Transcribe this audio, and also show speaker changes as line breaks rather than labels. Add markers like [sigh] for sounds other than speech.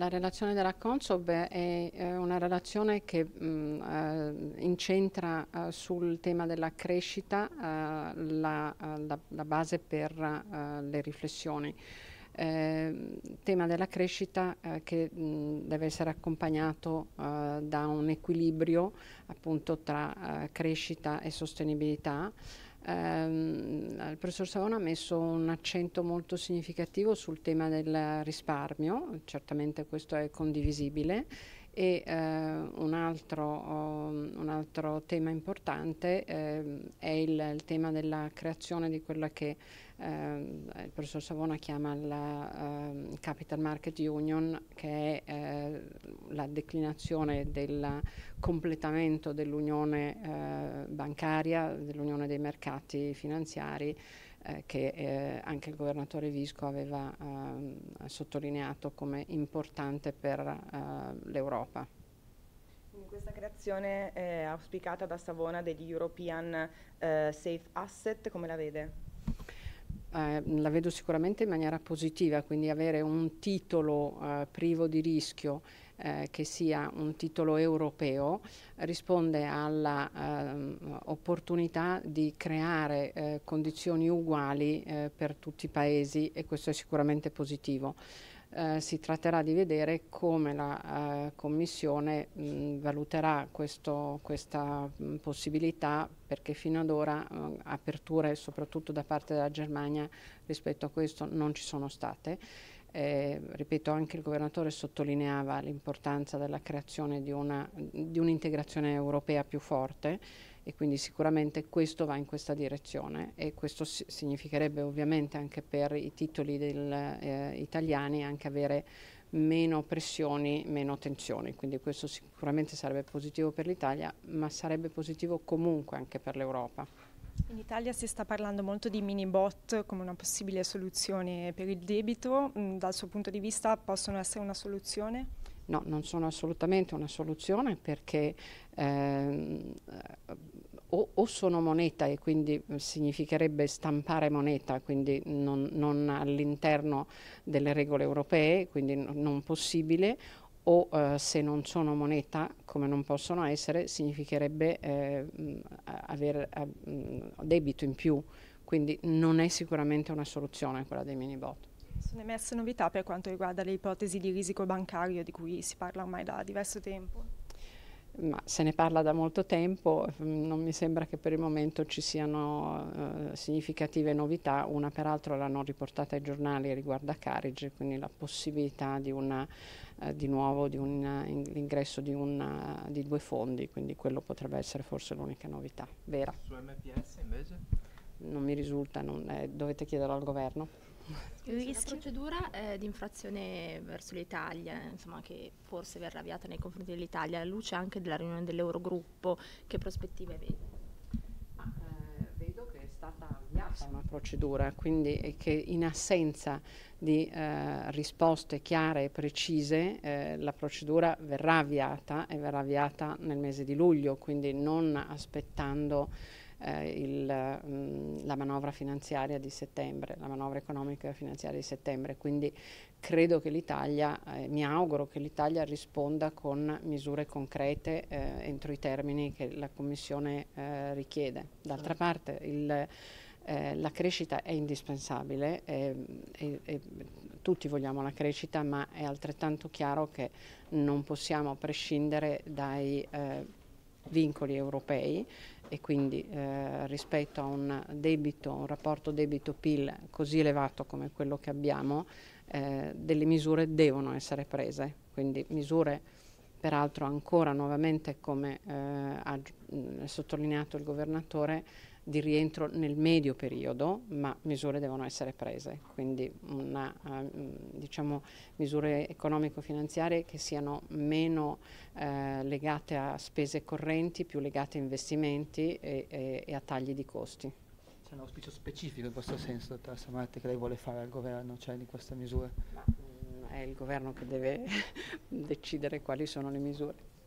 La relazione della Consob è eh, una relazione che mh, eh, incentra eh, sul tema della crescita eh, la, eh, la, la, base per eh, le riflessioni. Ehm, tema della crescita che mh, deve essere accompagnato da un equilibrio appunto tra crescita e sostenibilità ehm, il professor Savona ha messo un accento molto significativo sul tema del risparmio, certamente questo è condivisibile e eh, un, altro, oh, un, altro, tema importante eh, è il, il, tema della creazione di quella che Ehm, il professor Savona chiama la uh, Capital Market Union che è uh, la declinazione del completamento dell'unione uh, bancaria, dell'unione dei mercati finanziari eh, che anche il governatore Visco aveva ehm, sottolineato come importante per l'Europa. Questa creazione è auspicata da Savona degli European Safe Asset, come la vede? eh, la vedo sicuramente in maniera positiva, quindi avere un titolo eh, privo di rischio eh, che sia un titolo europeo risponde all'opportunità ehm, di creare eh, condizioni uguali eh, per tutti i paesi e questo è sicuramente positivo eh, si tratterà di vedere come la eh, Commissione mh, valuterà questo, questa mh, possibilità perché fino ad ora mh, aperture soprattutto da parte della Germania rispetto a questo non ci sono state. Eh, ripeto, anche il governatore sottolineava l'importanza della creazione di un'integrazione un europea più forte e quindi sicuramente questo va in questa direzione e questo significherebbe ovviamente anche per i titoli del, eh, italiani anche avere meno pressioni, meno tensioni, quindi questo sicuramente sarebbe positivo per l'Italia, ma sarebbe positivo comunque anche per l'Europa. In Italia si sta parlando molto di mini bot come una possibile soluzione per il debito, mm, dal suo punto di vista possono essere una soluzione? No, non sono assolutamente una soluzione perché ehm, o, o, sono moneta e quindi mm, significherebbe stampare moneta, quindi non, non all'interno delle regole europee, quindi non possibile, o eh, se non sono moneta, come non possono essere, significherebbe eh, mm, avere mm, debito in più, quindi non è sicuramente una soluzione quella dei mini bot. Sono emerse novità per quanto riguarda le ipotesi di risico bancario di cui si parla ormai da diverso tempo? ma se ne parla da molto tempo, mm, non mi sembra che per il momento ci siano eh, significative novità, una peraltro l'hanno riportata ai giornali riguardo a Carige, quindi la possibilità di, una, eh, di nuovo di l'ingresso di, eh, di, due fondi, quindi quello potrebbe essere forse l'unica novità vera. Su MPS invece? Non mi risulta, non, eh, dovete chiederlo al governo. La procedura eh, di infrazione verso l'Italia, insomma, che forse verrà avviata nei confronti dell'Italia, alla luce anche della riunione dell'Eurogruppo, che prospettive vede? Eh, stata avviata una procedura, quindi che in assenza di eh, risposte chiare e precise eh, la procedura verrà avviata e verrà avviata nel mese di luglio, quindi non aspettando eh, il, mh, mm, la manovra finanziaria di settembre, la manovra economica e finanziaria di settembre, quindi credo che l'Italia, eh, mi auguro che l'Italia risponda con misure concrete eh, entro i termini che la Commissione eh, richiede. D'altra certo. parte il, eh, la crescita è indispensabile, è, eh, è, tutti vogliamo la crescita, ma è altrettanto chiaro che non possiamo prescindere dai vincoli europei e quindi eh, rispetto a un debito, un rapporto debito-PIL così elevato come quello che abbiamo, eh, delle misure devono essere prese, quindi misure peraltro ancora nuovamente come eh, ha sottolineato il governatore di rientro nel medio periodo, ma misure devono essere prese, quindi una, ehm, diciamo, misure economico-finanziarie che siano meno eh, legate a spese correnti, più legate a investimenti e, e, e a tagli di costi. C'è un auspicio specifico in questo senso, dottor Samatti, che lei vuole fare al governo, cioè di queste misure? Mm, è il governo che deve [laughs] decidere quali sono le misure.